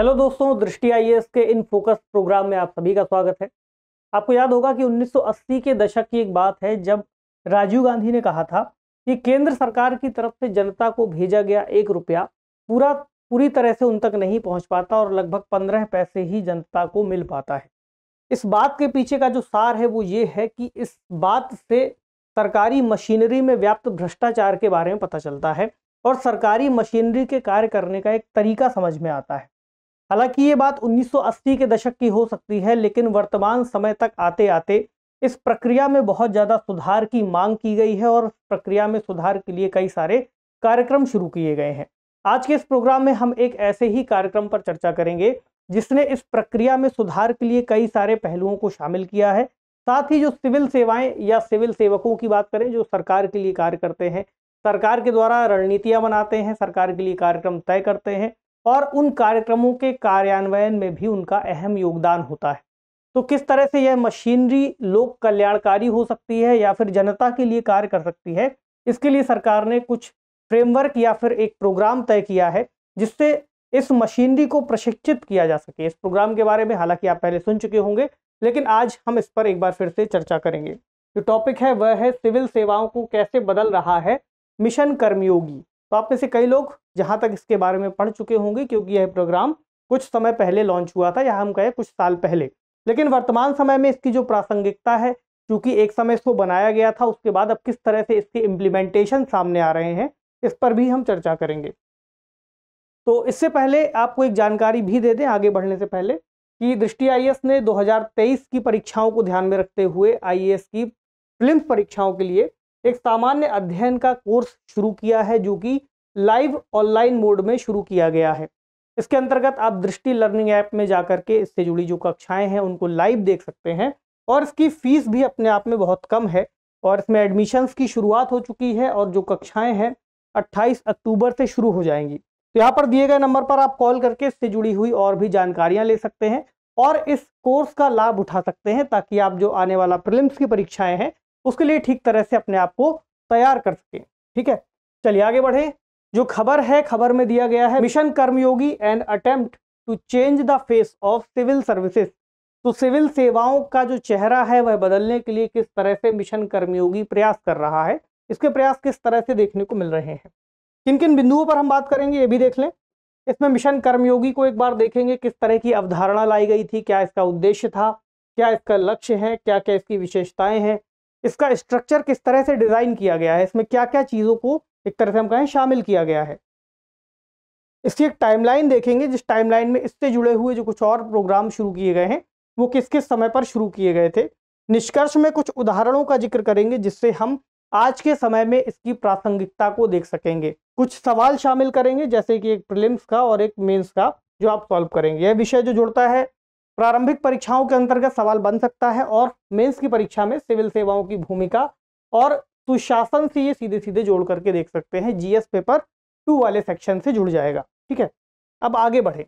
hello दोस्तों दृष्टि IAS के इन फोकस प्रोग्राम में आप सभी का स्वागत है आपको याद होगा कि 1980 के दशक की एक बात है जब राजीव गांधी ने कहा था कि केंद्र सरकार की तरफ से जनता को भेजा गया एक रुपया पूरा पूरी तरह से उन तक नहीं पहुंच पाता और लगभग पंद्रह पैसे ही जनता को मिल पाता है इस बात के पीछे का जो सार है वो ये है कि इस बात से सरकारी मशीनरी में व्याप्त भ्रष्टाचार के बारे में पता चलता है और सरकारी मशीनरी के कार्य करने का एक तरीका समझ में आता है हालांकि ये बात 1980 के दशक की हो सकती है लेकिन वर्तमान समय तक आते आते इस प्रक्रिया में बहुत ज़्यादा सुधार की मांग की गई है और प्रक्रिया में सुधार के लिए कई सारे कार्यक्रम शुरू किए गए हैं आज के इस प्रोग्राम में हम एक ऐसे ही कार्यक्रम पर चर्चा करेंगे जिसने इस प्रक्रिया में सुधार के लिए कई सारे पहलुओं को शामिल किया है साथ ही जो सिविल सेवाएं या सिविल सेवकों की बात करें जो सरकार के लिए कार्य करते हैं सरकार के द्वारा रणनीतियां बनाते हैं सरकार के लिए कार्यक्रम तय करते हैं और उन कार्यक्रमों के कार्यान्वयन में भी उनका अहम योगदान होता है तो किस तरह से यह मशीनरी लोक कल्याणकारी हो सकती है या फिर जनता के लिए कार्य कर सकती है इसके लिए सरकार ने कुछ फ्रेमवर्क या फिर एक प्रोग्राम तय किया है जिससे इस मशीनरी को प्रशिक्षित किया जा सके इस प्रोग्राम के बारे में हालांकि आप पहले सुन चुके होंगे लेकिन आज हम इस पर एक बार फिर से चर्चा करेंगे जो टॉपिक है वह है सिविल सेवाओं को कैसे बदल रहा है मिशन कर्मयोगी तो आप में से कई लोग जहाँ तक इसके बारे में पढ़ चुके होंगे क्योंकि यह प्रोग्राम कुछ समय पहले लॉन्च हुआ था या हम कहें कुछ साल पहले लेकिन वर्तमान समय में इसकी जो प्रासंगिकता है क्योंकि एक समय इसको बनाया गया था उसके बाद अब किस तरह से इसके इम्प्लीमेंटेशन सामने आ रहे हैं इस पर भी हम चर्चा करेंगे तो इससे पहले आपको एक जानकारी भी दे दें आगे बढ़ने से पहले कि दृष्टि आई ने 2023 की परीक्षाओं को ध्यान में रखते हुए आई की फिल्म परीक्षाओं के लिए एक सामान्य अध्ययन का कोर्स शुरू किया है जो कि लाइव ऑनलाइन मोड में शुरू किया गया है इसके अंतर्गत आप दृष्टि लर्निंग ऐप में जा के इससे जुड़ी जो कक्षाएं हैं उनको लाइव देख सकते हैं और इसकी फ़ीस भी अपने आप में बहुत कम है और इसमें एडमिशन्स की शुरुआत हो चुकी है और जो कक्षाएं हैं 28 अक्टूबर से शुरू हो जाएंगी तो यहाँ पर दिए गए नंबर पर आप कॉल करके इससे जुड़ी हुई और भी जानकारियाँ ले सकते हैं और इस कोर्स का लाभ उठा सकते हैं ताकि आप जो आने वाला प्रिलिम्स की परीक्षाएं हैं उसके लिए ठीक तरह से अपने आप को तैयार कर सकें ठीक है चलिए आगे बढ़ें जो खबर है खबर में दिया गया है mission Karmayogi and attempt to change the face of civil services तो सिविल सेवाओं का जो चेहरा है वह बदलने के लिए किस तरह से मिशन कर्मयोगी प्रयास कर रहा है इसके प्रयास किस तरह से देखने को मिल रहे हैं किन किन बिंदुओं पर हम बात करेंगे ये भी देख लें इसमें मिशन कर्मयोगी को एक बार देखेंगे किस तरह की अवधारणा लाई गई थी क्या इसका उद्देश्य था क्या इसका लक्ष्य है क्या क्या इसकी विशेषताएं हैं इसका स्ट्रक्चर किस तरह से डिज़ाइन किया गया है इसमें क्या क्या चीज़ों को एक तरह से हम कहें शामिल किया गया है इसकी एक टाइमलाइन देखेंगे जिस टाइमलाइन में इससे जुड़े हुए जो कुछ और प्रोग्राम शुरू किए गए हैं वो किस किस समय पर शुरू किए गए थे निष्कर्ष में कुछ उदाहरणों का जिक्र करेंगे जिससे हम आज के समय में इसकी प्रासंगिकता को देख सकेंगे कुछ सवाल शामिल करेंगे जैसे कि एक प्रिलिम्स का और एक मेन्स का जो आप सॉल्व करेंगे यह विषय जो जुड़ता है प्रारंभिक परीक्षाओं के अंतर्गत सवाल बन सकता है और मेंस की परीक्षा में सिविल सेवाओं की भूमिका और सुशासन तो से ये सीधे सीधे जोड़ करके देख सकते हैं जीएस पेपर टू वाले सेक्शन से जुड़ जाएगा ठीक है अब आगे बढ़े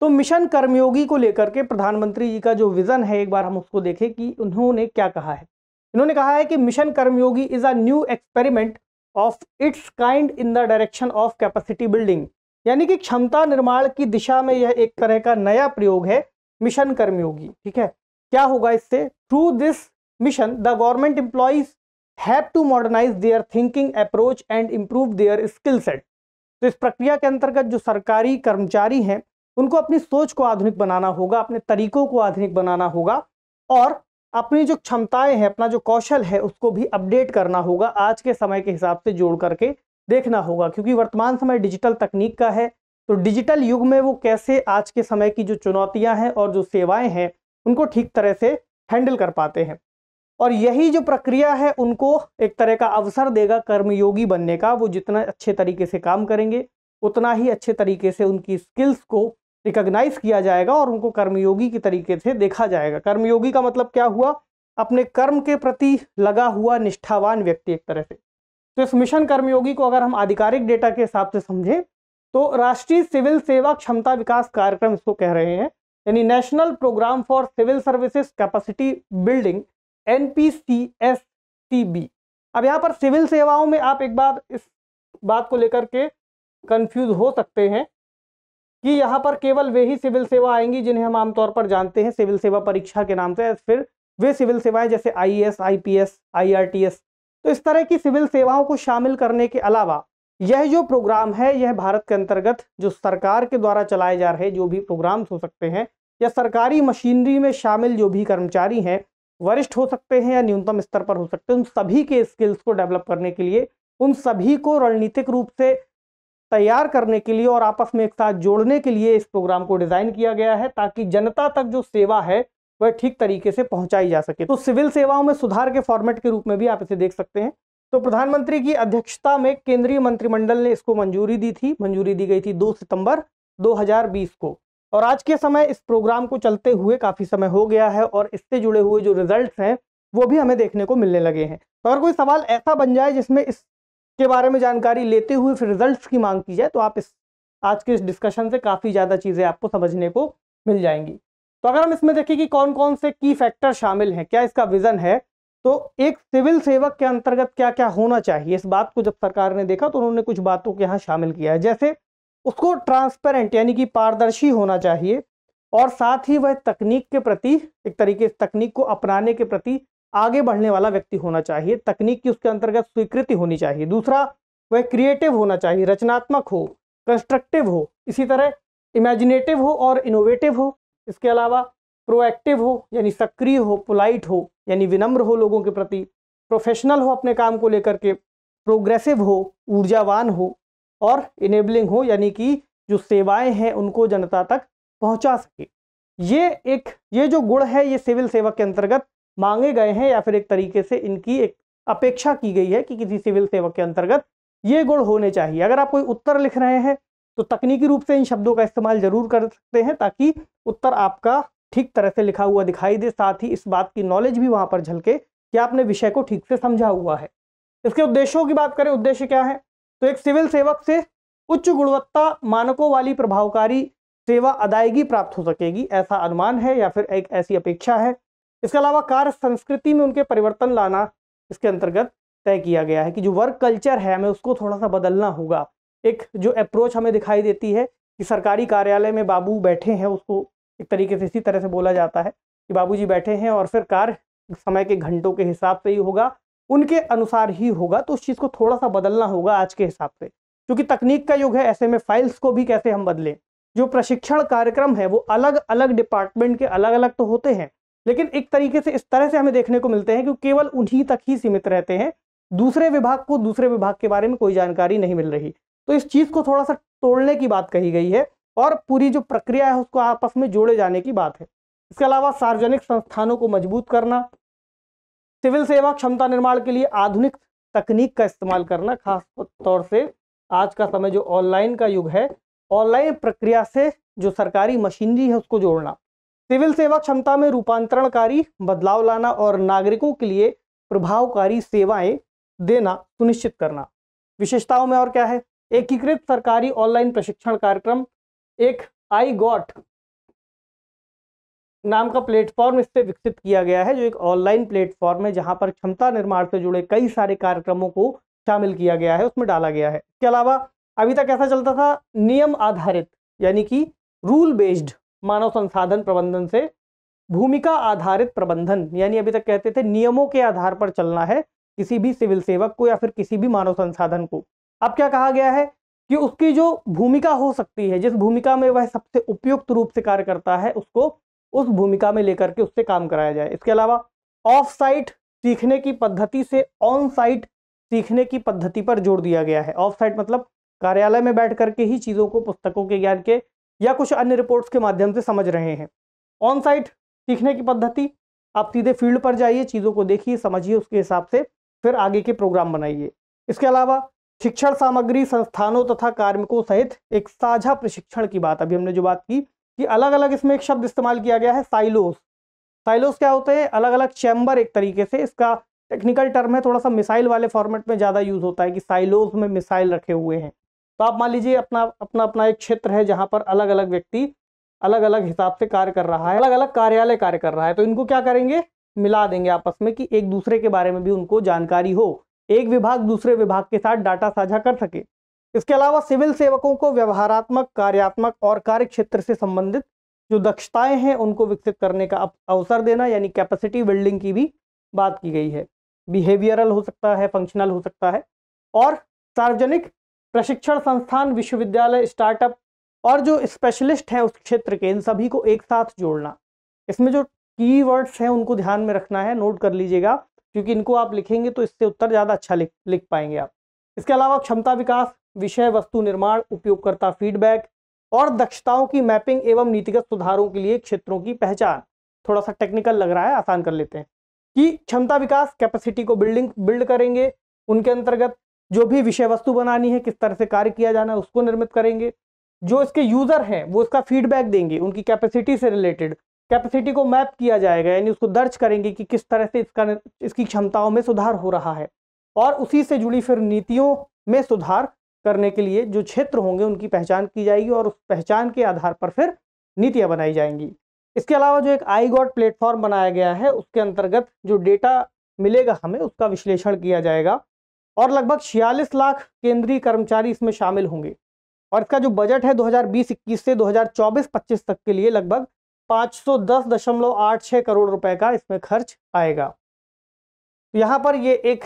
तो मिशन कर्मयोगी को लेकर के प्रधानमंत्री जी का जो विजन है एक बार हम उसको देखें कि उन्होंने क्या कहा है इन्होंने कहा है कि mission Karmayogi is a new experiment of its kind in the direction of capacity building यानी कि क्षमता निर्माण की दिशा में यह एक तरह का नया प्रयोग है मिशन कर्मयोगी ठीक है क्या होगा इससे through this mission the government employees have to modernise their thinking approach and improve their skill set तो इस प्रक्रिया के अंतर्गत जो सरकारी कर्मचारी हैं उनको अपनी सोच को आधुनिक बनाना होगा अपने तरीकों को आधुनिक बनाना होगा और अपनी जो क्षमताएं हैं अपना जो कौशल है उसको भी अपडेट करना होगा आज के समय के हिसाब से जोड़ करके देखना होगा क्योंकि वर्तमान समय डिजिटल तकनीक का है तो डिजिटल युग में वो कैसे आज के समय की जो चुनौतियां हैं और जो सेवाएं हैं उनको ठीक तरह से हैंडल कर पाते हैं और यही जो प्रक्रिया है उनको एक तरह का अवसर देगा कर्मयोगी बनने का वो जितना अच्छे तरीके से काम करेंगे उतना ही अच्छे तरीके से उनकी स्किल्स को रिकग्नाइज किया जाएगा और उनको कर्मयोगी के तरीके से देखा जाएगा कर्मयोगी का मतलब क्या हुआ अपने कर्म के प्रति लगा हुआ निष्ठावान व्यक्ति एक तरह से तो इस मिशन कर्मयोगी को अगर हम आधिकारिक डेटा के हिसाब से समझें तो राष्ट्रीय सिविल सेवा क्षमता विकास कार्यक्रम इसको कह रहे हैं यानी national programme for civil services capacity building N P C S B अब यहाँ पर सिविल सेवाओं में आप एक बार इस बात को लेकर के कंफ्यूज हो सकते हैं कि यहाँ पर केवल वे ही सिविल सेवा आएंगी जिन्हें हम आमतौर पर जानते हैं सिविल सेवा परीक्षा के नाम से फिर वे सिविल सेवाएं जैसे I S I P S I R T S तो इस तरह की सिविल सेवाओं को शामिल करने के अलावा यह जो प्रोग्राम है यह भारत के अंतर्गत जो सरकार के द्वारा चलाए जा रहे जो भी प्रोग्राम्स हो सकते हैं या सरकारी मशीनरी में शामिल जो भी कर्मचारी हैं वरिष्ठ हो सकते हैं या न्यूनतम स्तर पर हो सकते हैं उन सभी के स्किल्स को डेवलप करने के लिए उन सभी को रणनीतिक रूप से तैयार करने के लिए और आपस में एक साथ जोड़ने के लिए इस प्रोग्राम को डिज़ाइन किया गया है ताकि जनता तक जो सेवा है वह ठीक तरीके से पहुंचाई जा सके तो सिविल सेवाओं में सुधार के फॉर्मेट के रूप में भी आप इसे देख सकते हैं तो प्रधानमंत्री की अध्यक्षता में केंद्रीय मंत्रिमंडल ने इसको मंजूरी दी थी मंजूरी दी गई थी दो सितंबर दो को और आज के समय इस प्रोग्राम को चलते हुए काफ़ी समय हो गया है और इससे जुड़े हुए जो रिजल्ट हैं वो भी हमें देखने को मिलने लगे हैं तो अगर कोई सवाल ऐसा बन जाए जिसमें इस के बारे में जानकारी लेते हुए फिर रिजल्ट्स की मांग की जाए तो आप इस आज के इस डिस्कशन से काफ़ी ज़्यादा चीज़ें आपको समझने को मिल जाएंगी तो अगर हम इसमें देखें कि कौन कौन से की फैक्टर शामिल हैं क्या इसका विज़न है तो एक सिविल सेवक के अंतर्गत क्या क्या होना चाहिए इस बात को जब सरकार ने देखा तो उन्होंने कुछ बातों को यहाँ शामिल किया है जैसे उसको ट्रांसपेरेंट यानी कि पारदर्शी होना चाहिए और साथ ही वह तकनीक के प्रति एक तरीके से तकनीक को अपनाने के प्रति आगे बढ़ने वाला व्यक्ति होना चाहिए तकनीक की उसके अंतर्गत स्वीकृति होनी चाहिए दूसरा वह क्रिएटिव होना चाहिए रचनात्मक हो कंस्ट्रक्टिव हो इसी तरह इमेजिनेटिव हो और इनोवेटिव हो इसके अलावा प्रोएक्टिव हो यानी सक्रिय हो पोलाइट हो यानी विनम्र हो लोगों के प्रति प्रोफेशनल हो अपने काम को लेकर के प्रोग्रेसिव हो ऊर्जावान हो और इनेबलिंग हो यानी कि जो सेवाएं हैं उनको जनता तक पहुंचा सके ये एक ये जो गुण है ये सिविल सेवक के अंतर्गत मांगे गए हैं या फिर एक तरीके से इनकी एक अपेक्षा की गई है कि किसी सिविल सेवक के अंतर्गत ये गुण होने चाहिए अगर आप कोई उत्तर लिख रहे हैं तो तकनीकी रूप से इन शब्दों का इस्तेमाल जरूर कर सकते हैं ताकि उत्तर आपका ठीक तरह से लिखा हुआ दिखाई दे साथ ही इस बात की नॉलेज भी वहां पर झलके कि आपने विषय को ठीक से समझा हुआ है इसके उद्देश्यों की बात करें उद्देश्य क्या है तो एक सिविल सेवक से उच्च गुणवत्ता मानकों वाली प्रभावकारी सेवा अदायगी प्राप्त हो सकेगी ऐसा अनुमान है या फिर एक ऐसी अपेक्षा है इसके अलावा कार्य संस्कृति में उनके परिवर्तन लाना इसके अंतर्गत तय किया गया है कि जो वर्क कल्चर है हमें उसको थोड़ा सा बदलना होगा एक जो अप्रोच हमें दिखाई देती है कि सरकारी कार्यालय में बाबू बैठे हैं उसको एक तरीके से इसी तरह से बोला जाता है कि बाबूजी बैठे हैं और फिर कार्य समय के घंटों के हिसाब से ही होगा उनके अनुसार ही होगा तो उस चीज़ को थोड़ा सा बदलना होगा आज के हिसाब से क्योंकि तकनीक का युग है ऐसे में फाइल्स को भी कैसे हम बदलें जो प्रशिक्षण कार्यक्रम है वो अलग अलग डिपार्टमेंट के अलग अलग तो होते हैं लेकिन एक तरीके से इस तरह से हमें देखने को मिलते हैं कि केवल उन्हीं तक ही सीमित रहते हैं दूसरे विभाग को दूसरे विभाग के बारे में कोई जानकारी नहीं मिल रही तो इस चीज़ को थोड़ा सा तोड़ने की बात कही गई है और पूरी जो प्रक्रिया है उसको आपस में जोड़े जाने की बात है इसके अलावा सार्वजनिक संस्थानों को मजबूत करना सिविल सेवा क्षमता निर्माण के लिए आधुनिक तकनीक का इस्तेमाल करना खास तौर से आज का समय जो ऑनलाइन का युग है ऑनलाइन प्रक्रिया से जो सरकारी मशीनरी है उसको जोड़ना सिविल सेवा क्षमता में रूपांतरणकारी बदलाव लाना और नागरिकों के लिए प्रभावकारी सेवाएं देना सुनिश्चित करना विशेषताओं में और क्या है एकीकृत सरकारी ऑनलाइन प्रशिक्षण कार्यक्रम एक आई गॉट नाम का प्लेटफॉर्म इससे विकसित किया गया है जो एक ऑनलाइन प्लेटफॉर्म है जहां पर क्षमता निर्माण से जुड़े कई सारे कार्यक्रमों को शामिल किया गया है उसमें डाला गया है इसके अलावा अभी तक ऐसा चलता था नियम आधारित यानी कि रूल बेस्ड मानव संसाधन प्रबंधन से भूमिका आधारित प्रबंधन यानी अभी तक कहते थे नियमों के आधार पर चलना है किसी भी सिविल सेवक को या फिर किसी भी मानव संसाधन को अब क्या कहा गया है कि उसकी जो भूमिका हो सकती है जिस भूमिका में वह सबसे उपयुक्त रूप से कार्य करता है उसको उस भूमिका में लेकर के उससे काम कराया जाए इसके अलावा ऑफ साइट सीखने की पद्धति से ऑन साइट सीखने की पद्धति पर जोर दिया गया है ऑफ साइट मतलब कार्यालय में बैठ करके ही चीज़ों को पुस्तकों के ज्ञान के या कुछ अन्य रिपोर्ट्स के माध्यम से समझ रहे हैं ऑन साइट सीखने की पद्धति आप सीधे फील्ड पर जाइए चीज़ों को देखिए समझिए उसके हिसाब से फिर आगे के प्रोग्राम बनाइए इसके अलावा शिक्षण सामग्री संस्थानों तथा कार्मिकों सहित एक साझा प्रशिक्षण की बात अभी हमने जो बात की कि अलग अलग इसमें एक शब्द इस्तेमाल किया गया है साइलोस साइलोस क्या होते हैं अलग अलग चैम्बर एक तरीके से इसका टेक्निकल टर्म है थोड़ा सा मिसाइल वाले फॉर्मेट में ज़्यादा यूज़ होता है कि साइलोस में मिसाइल रखे हुए हैं तो आप मान लीजिए अपना अपना अपना एक क्षेत्र है जहाँ पर अलग अलग व्यक्ति अलग अलग हिसाब से कार्य कर रहा है अलग अलग कार्यालय कार्य कर रहा है तो इनको क्या करेंगे मिला देंगे आपस में कि एक दूसरे के बारे में भी उनको जानकारी हो एक विभाग दूसरे विभाग के साथ डाटा साझा कर सके इसके अलावा सिविल सेवकों को व्यवहारात्मक कार्यात्मक और कार्य क्षेत्र से संबंधित जो दक्षताएं हैं उनको विकसित करने का अवसर देना यानी कैपेसिटी बिल्डिंग की भी बात की गई है बिहेवियरल हो सकता है फंक्शनल हो सकता है और सार्वजनिक प्रशिक्षण संस्थान विश्वविद्यालय स्टार्टअप और जो स्पेशलिस्ट हैं उस क्षेत्र के इन सभी को एक साथ जोड़ना इसमें जो की वर्ड्स हैं उनको ध्यान में रखना है नोट कर लीजिएगा क्योंकि इनको आप लिखेंगे तो इससे उत्तर ज़्यादा अच्छा लिख लिख पाएंगे आप इसके अलावा क्षमता विकास विषय वस्तु निर्माण उपयोगकर्ता फीडबैक और दक्षताओं की मैपिंग एवं नीतिगत सुधारों के लिए क्षेत्रों की पहचान थोड़ा सा टेक्निकल लग रहा है आसान कर लेते हैं कि क्षमता विकास कैपेसिटी को बिल्डिंग बिल्ड करेंगे उनके अंतर्गत जो भी विषय वस्तु बनानी है किस तरह से कार्य किया जाना है उसको निर्मित करेंगे जो इसके यूजर हैं वो इसका फीडबैक देंगे उनकी कैपेसिटी से रिलेटेड कैपेसिटी को मैप किया जाएगा यानी उसको दर्ज करेंगे कि किस तरह से इसका इसकी क्षमताओं में सुधार हो रहा है और उसी से जुड़ी फिर नीतियों में सुधार करने के लिए जो क्षेत्र होंगे उनकी पहचान की जाएगी और उस पहचान के आधार पर फिर नीतियाँ बनाई जाएंगी इसके अलावा जो एक आई गॉड प्लेटफॉर्म बनाया गया है उसके अंतर्गत जो डेटा मिलेगा हमें उसका विश्लेषण किया जाएगा और लगभग छियालीस लाख केंद्रीय कर्मचारी इसमें शामिल होंगे और इसका जो बजट है 2020-21 से 2024-25 तक के लिए लगभग 510.86 करोड़ रुपए का इसमें खर्च आएगा यहाँ पर ये एक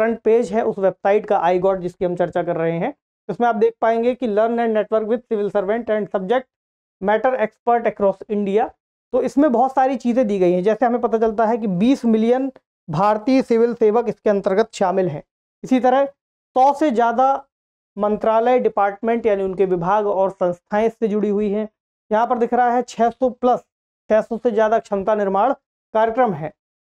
फ्रंट पेज है उस वेबसाइट का आई गॉड जिसकी हम चर्चा कर रहे हैं इसमें आप देख पाएंगे कि learn and network with civil servant and subject matter expert across India तो इसमें बहुत सारी चीज़ें दी गई हैं जैसे हमें पता चलता है कि 20 मिलियन भारतीय सिविल सेवक इसके अंतर्गत शामिल हैं इसी तरह सौ से ज़्यादा मंत्रालय डिपार्टमेंट यानी उनके विभाग और संस्थाएं इससे जुड़ी हुई हैं यहाँ पर दिख रहा है 600 प्लस 600 से ज़्यादा क्षमता निर्माण कार्यक्रम है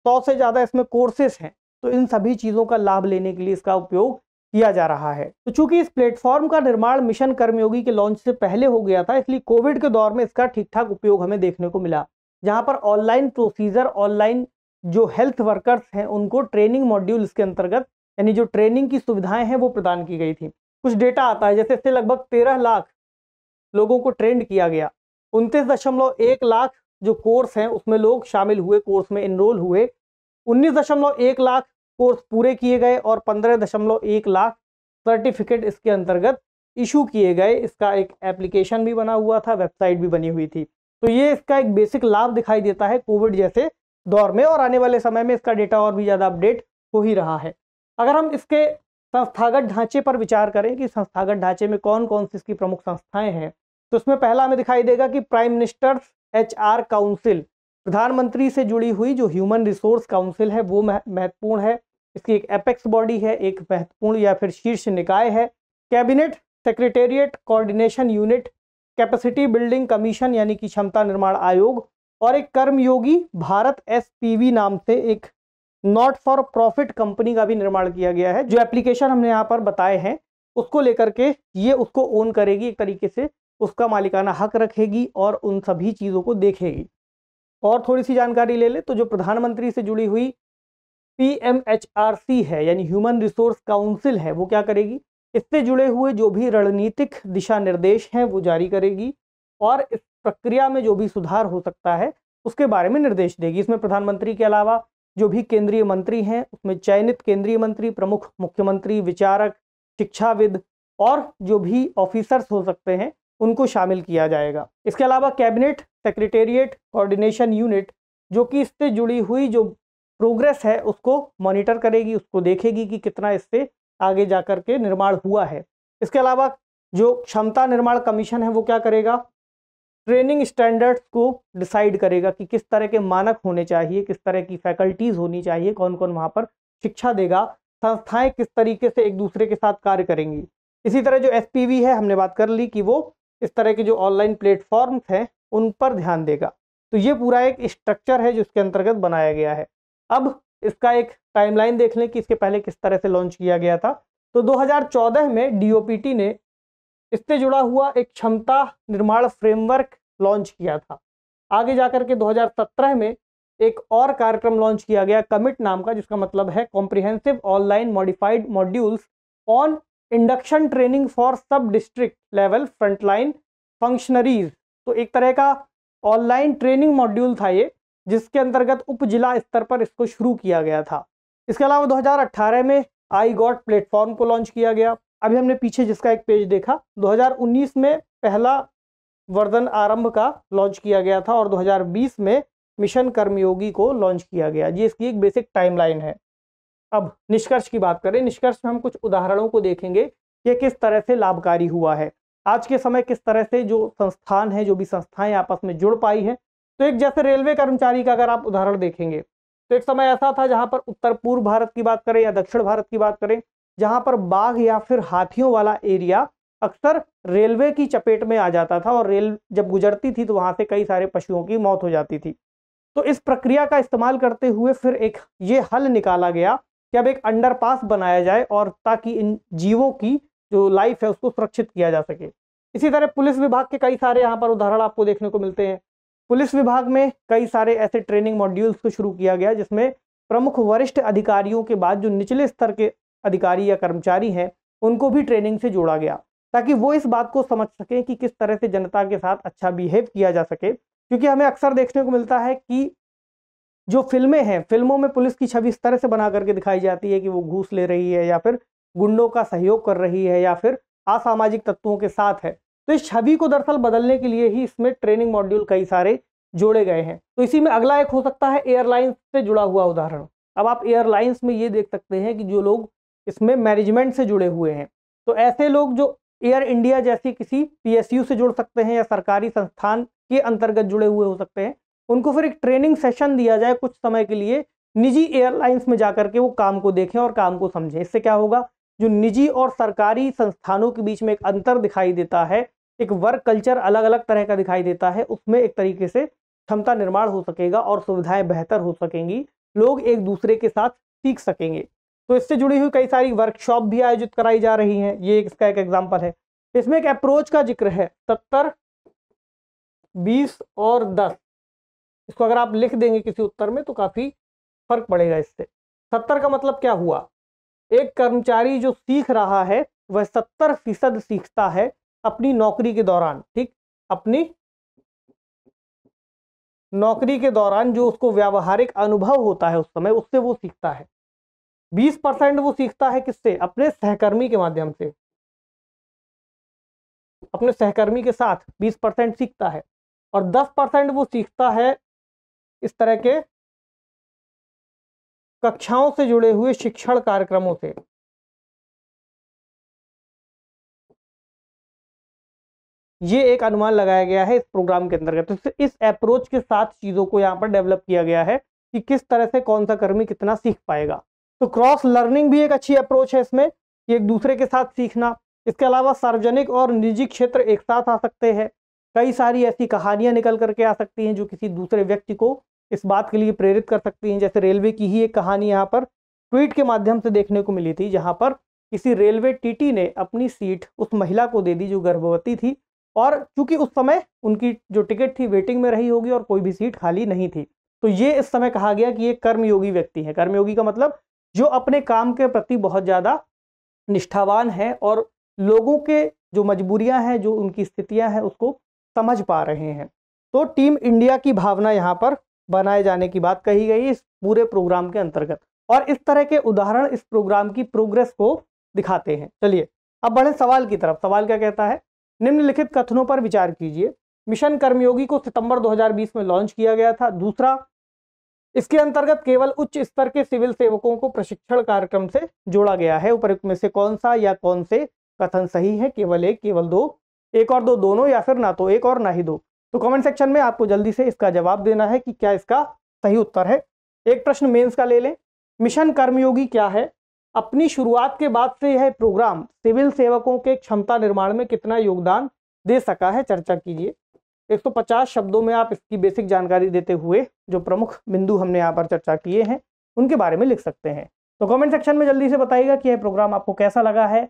सौ से ज़्यादा इसमें कोर्सेस हैं तो इन सभी चीज़ों का लाभ लेने के लिए इसका उपयोग किया जा रहा है तो चूंकि इस प्लेटफॉर्म का निर्माण मिशन कर्मयोगी के लॉन्च से पहले हो गया था इसलिए कोविड के दौर में इसका ठीक ठाक उपयोग हमें देखने को मिला जहां पर ऑनलाइन प्रोसीजर ऑनलाइन जो हेल्थ वर्कर्स हैं उनको ट्रेनिंग मॉड्यूल इसके अंतर्गत यानी जो ट्रेनिंग की सुविधाएं हैं वो प्रदान की गई थी कुछ डेटा आता है जैसे इससे लगभग तेरह लाख लोगों को ट्रेंड किया गया उनतीस दशमलव एक लाख जो कोर्स हैं उसमें लोग शामिल हुए कोर्स में इनरोल हुए उन्नीस दशमलव एक लाख कोर्स पूरे किए गए और पंद्रह दशमलव एक लाख सर्टिफिकेट इसके अंतर्गत इशू किए गए इसका एक एप्लीकेशन भी बना हुआ था वेबसाइट भी बनी हुई थी तो ये इसका एक बेसिक लाभ दिखाई देता है कोविड जैसे दौर में और आने वाले समय में इसका डेटा और भी ज़्यादा अपडेट हो ही रहा है अगर हम इसके संस्थागत ढांचे पर विचार करें कि संस्थागत ढांचे में कौन कौन सी इसकी प्रमुख संस्थाएं हैं तो उसमें पहला हमें दिखाई देगा कि prime minister's H R council प्रधानमंत्री से जुड़ी हुई जो ह्यूमन रिसोर्स काउंसिल है वो महत्वपूर्ण है इसकी एक एपेक्स बॉडी है एक महत्वपूर्ण या फिर शीर्ष निकाय है cabinet secretariat coordination unit capacity building commission यानी कि क्षमता निर्माण आयोग और एक कर्मयोगी भारत एसपीवी नाम से एक नॉट फॉर प्रॉफिट कंपनी का भी निर्माण किया गया है जो एप्लीकेशन हमने यहाँ पर बताए हैं उसको लेकर के ये उसको ओन करेगी एक तरीके से उसका मालिकाना हक रखेगी और उन सभी चीज़ों को देखेगी और थोड़ी सी जानकारी ले ले तो जो प्रधानमंत्री से जुड़ी हुई पी है यानी ह्यूमन रिसोर्स काउंसिल है वो क्या करेगी इससे जुड़े हुए जो भी रणनीतिक दिशा निर्देश हैं वो जारी करेगी और इस प्रक्रिया में जो भी सुधार हो सकता है उसके बारे में निर्देश देगी इसमें प्रधानमंत्री के अलावा जो भी केंद्रीय मंत्री हैं उसमें चयनित केंद्रीय मंत्री प्रमुख मुख्यमंत्री विचारक शिक्षाविद और जो भी ऑफिसर्स हो सकते हैं उनको शामिल किया जाएगा इसके अलावा कैबिनेट सेक्रेटेरिएट कोऑर्डिनेशन यूनिट जो कि इससे जुड़ी हुई जो प्रोग्रेस है उसको मॉनिटर करेगी उसको देखेगी कि कितना इससे आगे जा कर के निर्माण हुआ है इसके अलावा जो क्षमता निर्माण कमीशन है वो क्या करेगा ट्रेनिंग स्टैंडर्ड्स को डिसाइड करेगा कि किस तरह के मानक होने चाहिए किस तरह की फैकल्टीज़ होनी चाहिए कौन कौन वहाँ पर शिक्षा देगा संस्थाएं किस तरीके से एक दूसरे के साथ कार्य करेंगी इसी तरह जो एस है हमने बात कर ली कि वो इस तरह के जो ऑनलाइन प्लेटफॉर्म्स हैं उन पर ध्यान देगा तो ये पूरा एक स्ट्रक्चर है जिसके अंतर्गत बनाया गया है अब इसका एक टाइमलाइन देख लें कि इसके पहले किस तरह से लॉन्च किया गया था तो 2014 में डीओपीटी ने इससे जुड़ा हुआ एक क्षमता निर्माण फ्रेमवर्क लॉन्च किया था आगे जाकर के 2017 में एक और कार्यक्रम लॉन्च किया गया कमिट नाम का जिसका मतलब है comprehensive online modified modules on induction training for sub district level frontline functionaries तो एक तरह का ऑनलाइन ट्रेनिंग मॉड्यूल था ये जिसके अंतर्गत उप जिला स्तर पर इसको शुरू किया गया था इसके अलावा 2018 में आई गॉट प्लेटफॉर्म को लॉन्च किया गया अभी हमने पीछे जिसका एक पेज देखा 2019 में पहला वर्धन आरंभ का लॉन्च किया गया था और 2020 में मिशन कर्मयोगी को लॉन्च किया गया ये इसकी एक बेसिक टाइमलाइन है अब निष्कर्ष की बात करें निष्कर्ष में हम कुछ उदाहरणों को देखेंगे ये किस तरह से लाभकारी हुआ है आज के समय किस तरह से जो संस्थान है जो भी संस्थाएं आपस में जुड़ पाई हैं तो एक जैसे रेलवे कर्मचारी का अगर आप उदाहरण देखेंगे तो एक समय ऐसा था जहां पर उत्तर पूर्व भारत की बात करें या दक्षिण भारत की बात करें जहां पर बाघ या फिर हाथियों वाला एरिया अक्सर रेलवे की चपेट में आ जाता था और रेल जब गुजरती थी तो वहां से कई सारे पशुओं की मौत हो जाती थी तो इस प्रक्रिया का इस्तेमाल करते हुए फिर एक ये हल निकाला गया कि अब एक अंडरपास बनाया जाए और ताकि इन जीवों की जो लाइफ है उसको सुरक्षित किया जा सके इसी तरह पुलिस विभाग के कई सारे यहाँ पर उदाहरण आपको देखने को मिलते हैं पुलिस विभाग में कई सारे ऐसे ट्रेनिंग मॉड्यूल्स को शुरू किया गया जिसमें प्रमुख वरिष्ठ अधिकारियों के बाद जो निचले स्तर के अधिकारी या कर्मचारी हैं उनको भी ट्रेनिंग से जोड़ा गया ताकि वो इस बात को समझ सकें कि किस तरह से जनता के साथ अच्छा बिहेव किया जा सके क्योंकि हमें अक्सर देखने को मिलता है कि जो फिल्में हैं फिल्मों में पुलिस की छवि इस तरह से बना करके दिखाई जाती है कि वो घूस ले रही है या फिर गुंडों का सहयोग कर रही है या फिर असामाजिक तत्वों के साथ है तो इस छवि को दरअसल बदलने के लिए ही इसमें ट्रेनिंग मॉड्यूल कई सारे जोड़े गए हैं तो इसी में अगला एक हो सकता है एयरलाइंस से जुड़ा हुआ उदाहरण अब आप एयरलाइंस में ये देख सकते हैं कि जो लोग इसमें मैनेजमेंट से जुड़े हुए हैं तो ऐसे लोग जो एयर इंडिया जैसी किसी पीएसयू से जुड़ सकते हैं या सरकारी संस्थान के अंतर्गत जुड़े हुए हो सकते हैं उनको फिर एक ट्रेनिंग सेशन दिया जाए कुछ समय के लिए निजी एयरलाइंस में जाकर के वो काम को देखें और काम को समझें इससे क्या होगा जो निजी और सरकारी संस्थानों के बीच में एक अंतर दिखाई देता है एक वर्क कल्चर अलग अलग तरह का दिखाई देता है उसमें एक तरीके से क्षमता निर्माण हो सकेगा और सुविधाएं बेहतर हो सकेंगी लोग एक दूसरे के साथ सीख सकेंगे तो इससे जुड़ी हुई कई सारी वर्कशॉप भी आयोजित कराई जा रही हैं ये इसका एक एग्जाम्पल है इसमें एक अप्रोच का जिक्र है सत्तर बीस और दस इसको अगर आप लिख देंगे किसी उत्तर में तो काफ़ी फर्क पड़ेगा इससे सत्तर का मतलब क्या हुआ एक कर्मचारी जो सीख रहा है वह सत्तर फीसद सीखता है अपनी नौकरी के दौरान ठीक अपनी नौकरी के दौरान जो उसको व्यावहारिक अनुभव होता है उस समय उससे वो सीखता है बीस परसेंट वो सीखता है किससे अपने सहकर्मी के माध्यम से अपने सहकर्मी के साथ बीस परसेंट सीखता है और दस परसेंट वो सीखता है इस तरह के कक्षाओं से जुड़े हुए शिक्षण कार्यक्रमों से ये एक अनुमान लगाया गया है इस प्रोग्राम के अंतर्गत तो इस अप्रोच के साथ चीज़ों को यहाँ पर डेवलप किया गया है कि किस तरह से कौन सा कर्मी कितना सीख पाएगा तो क्रॉस लर्निंग भी एक अच्छी अप्रोच है इसमें कि एक दूसरे के साथ सीखना इसके अलावा सार्वजनिक और निजी क्षेत्र एक साथ आ सकते हैं कई सारी ऐसी कहानियां निकल करके आ सकती हैं जो किसी दूसरे व्यक्ति को इस बात के लिए प्रेरित कर सकती हैं जैसे रेलवे की ही एक कहानी यहाँ पर ट्वीट के माध्यम से देखने को मिली थी जहाँ पर किसी रेलवे टीटी ने अपनी सीट उस महिला को दे दी जो गर्भवती थी और चूंकि उस समय उनकी जो टिकट थी वेटिंग में रही होगी और कोई भी सीट खाली नहीं थी तो ये इस समय कहा गया कि ये कर्मयोगी व्यक्ति है कर्मयोगी का मतलब जो अपने काम के प्रति बहुत ज़्यादा निष्ठावान है और लोगों के जो मजबूरियाँ हैं जो उनकी स्थितियाँ हैं उसको समझ पा रहे हैं तो टीम इंडिया की भावना यहाँ पर बनाए जाने की बात कही गई इस पूरे प्रोग्राम के अंतर्गत और इस तरह के उदाहरण इस प्रोग्राम की प्रोग्रेस को दिखाते हैं चलिए अब बढ़े सवाल की तरफ सवाल क्या कहता है निम्नलिखित कथनों पर विचार कीजिए मिशन कर्मयोगी को सितंबर 2020 में लॉन्च किया गया था दूसरा इसके अंतर्गत केवल उच्च स्तर के सिविल सेवकों को प्रशिक्षण कार्यक्रम से जोड़ा गया है उपरुक्त में से कौन सा या कौन से कथन सही है केवल एक केवल दो एक और दो दोनों या फिर ना तो एक और ना ही दो तो कमेंट सेक्शन में आपको जल्दी से इसका जवाब देना है कि क्या इसका सही उत्तर है एक प्रश्न मेंस का ले लें मिशन कर्मयोगी क्या है अपनी शुरुआत के बाद से यह प्रोग्राम सिविल सेवकों के क्षमता निर्माण में कितना योगदान दे सका है चर्चा कीजिए 150 शब्दों में आप इसकी बेसिक जानकारी देते हुए जो प्रमुख बिंदु हमने यहाँ पर चर्चा किए हैं उनके बारे में लिख सकते हैं तो कमेंट सेक्शन में जल्दी से बताइएगा कि यह प्रोग्राम आपको कैसा लगा है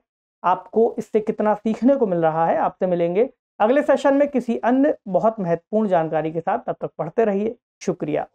आपको इससे कितना सीखने को मिल रहा है आपसे मिलेंगे अगले सेशन में किसी अन्य बहुत महत्वपूर्ण जानकारी के साथ तब तक पढ़ते रहिए शुक्रिया